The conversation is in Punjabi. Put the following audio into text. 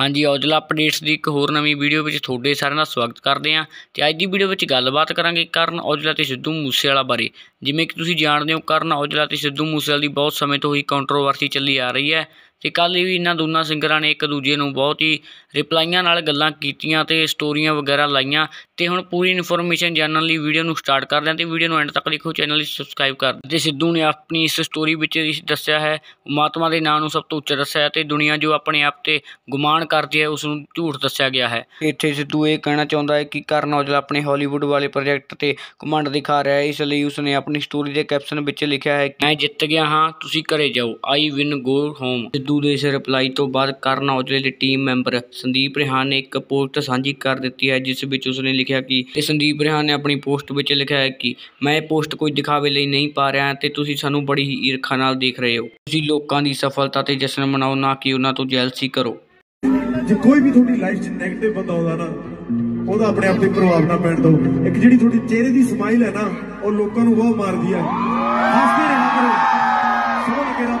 ਹਾਂਜੀ ਔਜਲਾ ਅਪਡੇਟਸ ਦੀ ਇੱਕ ਹੋਰ ਨਵੀਂ ਵੀਡੀਓ ਵਿੱਚ ਤੁਹਾਡੇ ਸਾਰਿਆਂ ਦਾ ਸਵਾਗਤ ਕਰਦੇ ਹਾਂ ਤੇ ਅੱਜ ਦੀ ਵੀਡੀਓ ਵਿੱਚ ਗੱਲਬਾਤ ਕਰਾਂਗੇ ਕਰਨ ਔਜਲਾ ਤੇ ਸਿੱਧੂ ਮੂਸੇਵਾਲਾ ਬਾਰੇ ਜਿਵੇਂ ਕਿ ਤੁਸੀਂ ਜਾਣਦੇ ਹੋ ਕਰਨ ਔਜਲਾ ਤੇ ਸਿੱਧੂ ਮੂਸੇਵਾਲੇ ਦੀ ਬਹੁਤ ਸਮੇਂ ਤੋਂ ਹੀ ਕੰਟਰੋਵਰਸੀ ਚੱਲੀ ਆ ਰਹੀ ਹੈ ਤੇ ਕੱਲ ਵੀ ਇਹਨਾਂ ਦੋਨਾਂ ਸਿੰਗਰਾਂ ਨੇ ਇੱਕ ਦੂਜੇ ਨੂੰ ਬਹੁਤ ਹੀ ਰਿਪਲਾਈਆਂ ਨਾਲ ਗੱਲਾਂ ਕੀਤੀਆਂ ਤੇ ਸਟੋਰੀਆਂ ਵਗੈਰਾ ਲਾਈਆਂ ਤੇ ਹੁਣ ਪੂਰੀ ਇਨਫੋਰਮੇਸ਼ਨ ਜਾਣਨ ਲਈ ਵੀਡੀਓ ਨੂੰ ਸਟਾਰਟ ਕਰਦੇ ਹਾਂ ਤੇ ਵੀਡੀਓ ਨੂੰ ਐਂਡ ਤੱਕ ਦੇਖੋ ਚੈਨਲ ਨੂੰ ਸਬਸਕ੍ਰਾਈਬ ਕਰ ਤੇ ਸਿੱਧੂ ਨੇ ਆਪਣੀ ਇਸ ਸਟੋਰੀ ਵਿੱਚ ਦੱਸਿਆ ਹੈ ਮਾਤਮਾ ਦੇ ਨਾਂ ਨੂੰ ਸਭ ਤੋਂ ਉੱਚਾ ਦੱਸਿਆ ਹੈ ਤੇ ਦੁਨੀਆ ਜੋ ਆਪਣੇ ਆਪ ਤੇ ਗੁਮਾਨ ਕਰਦੀ ਹੈ ਉਸ ਨੂੰ ਝੂਠ ਦੱਸਿਆ ਗਿਆ ਹੈ ਇੱਥੇ ਸਿੱਧੂ ਇਹ ਕਹਿਣਾ ਚਾਹੁੰਦਾ ਹੈ ਕਿ ਕਰਨ ਔਜਲਾ ਆਪਣੇ ਹਾਲੀਵੁੱਡ ਵਾਲੇ ਪ੍ਰੋਜੈਕਟ ਤੇ ਕਮੰਡ ਦਿਖਾ ਰਿਹਾ ਹੈ ਇਸ ਲਈ ਉਸ ਨੇ ਆਪਣੀ ਸਟੋਰੀ ਦੇ ਕੈਪਸ਼ਨ ਵਿੱਚ ਲਿਖਿਆ ਹੈ ਕਿ ਮੈਂ ਜਿੱਤ ਗਿਆ ਹਾਂ ਤੁਸੀਂ ਘਰੇ ਜਾਓ I win go home Sidhu ਦੇ ਇਸ ਰਿਪਲਾਈ ਤੋਂ ਬਾਅਦ ਕਰਨ ਔਜਲੇ ਦੇ ਟੀਮ ਮੈਂਬਰ ਸੰਦੀਪ ਰਿਹਾਨ ਨੇ ਇੱਕ ਪੋਸਟ ਸਾਂਝੀ ਕਰ ਦਿੱਤੀ ਹੈ ਜਿਸ ਵਿੱਚ ਉਸ ਨੇ ਲਿਖਿਆ ਕਿ ਤੇ ਸੰਦੀਪ ਰਿਹਾਨ ਨੇ ਆਪਣੀ ਪੋਸਟ ਵਿੱਚ ਲਿਖਿਆ ਹੈ ਕਿ ਮੈਂ ਇਹ ਪੋਸਟ ਕੋਈ ਦਿਖਾਵੇ ਲਈ ਨਹੀਂ ਪਾ ਰਿਹਾ ਤੇ ਤੁਸੀਂ ਸਾਨੂੰ ਬੜੀ ਹੀ ਈਰਖਾ ਨਾਲ ਦੇਖ ਰਹੇ ਹੋ ਤੁਸੀਂ ਲੋਕਾਂ ਦੀ ਸਫਲਤਾ ਤੇ ਜਸ਼ਨ ਮਨਾਓ ਨਾ ਕਿ ਉਹਨਾਂ ਤੋਂ ਜੈਲਸੀ ਕਰੋ ਜੇ ਕੋਈ ਵੀ ਤੁਹਾਡੀ ਲਾਈਫ 'ਚ ਨੈਗੇਟਿਵ ਬਤਾਉਂਦਾ ਨਾ ਉਹਦਾ ਆਪਣੇ ਆਪ ਤੇ ਪ੍ਰਭਾਵ ਨਾ ਪੈਣ ਦਿਓ ਇੱਕ ਜਿਹੜੀ ਤੁਹਾਡੀ ਚਿਹਰੇ ਦੀ ਸਮਾਈਲ ਹੈ ਨਾ ਉਹ ਲੋਕਾਂ ਨੂੰ ਬਹੁਤ ਮਾਰਦੀ ਆ